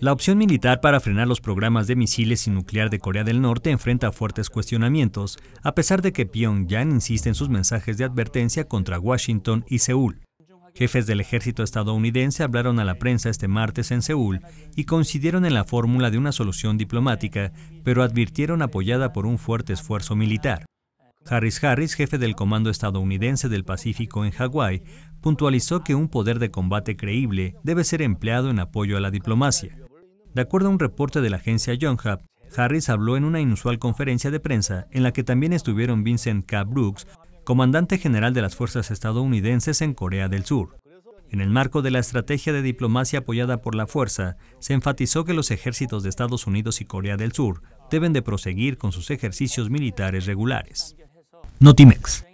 La opción militar para frenar los programas de misiles y nuclear de Corea del Norte enfrenta fuertes cuestionamientos, a pesar de que Pyongyang insiste en sus mensajes de advertencia contra Washington y Seúl. Jefes del ejército estadounidense hablaron a la prensa este martes en Seúl y coincidieron en la fórmula de una solución diplomática, pero advirtieron apoyada por un fuerte esfuerzo militar. Harris Harris, jefe del Comando estadounidense del Pacífico en Hawái, puntualizó que un poder de combate creíble debe ser empleado en apoyo a la diplomacia. De acuerdo a un reporte de la agencia Yonhap, Harris habló en una inusual conferencia de prensa en la que también estuvieron Vincent K. Brooks, comandante general de las fuerzas estadounidenses en Corea del Sur. En el marco de la estrategia de diplomacia apoyada por la fuerza, se enfatizó que los ejércitos de Estados Unidos y Corea del Sur deben de proseguir con sus ejercicios militares regulares. Notimex.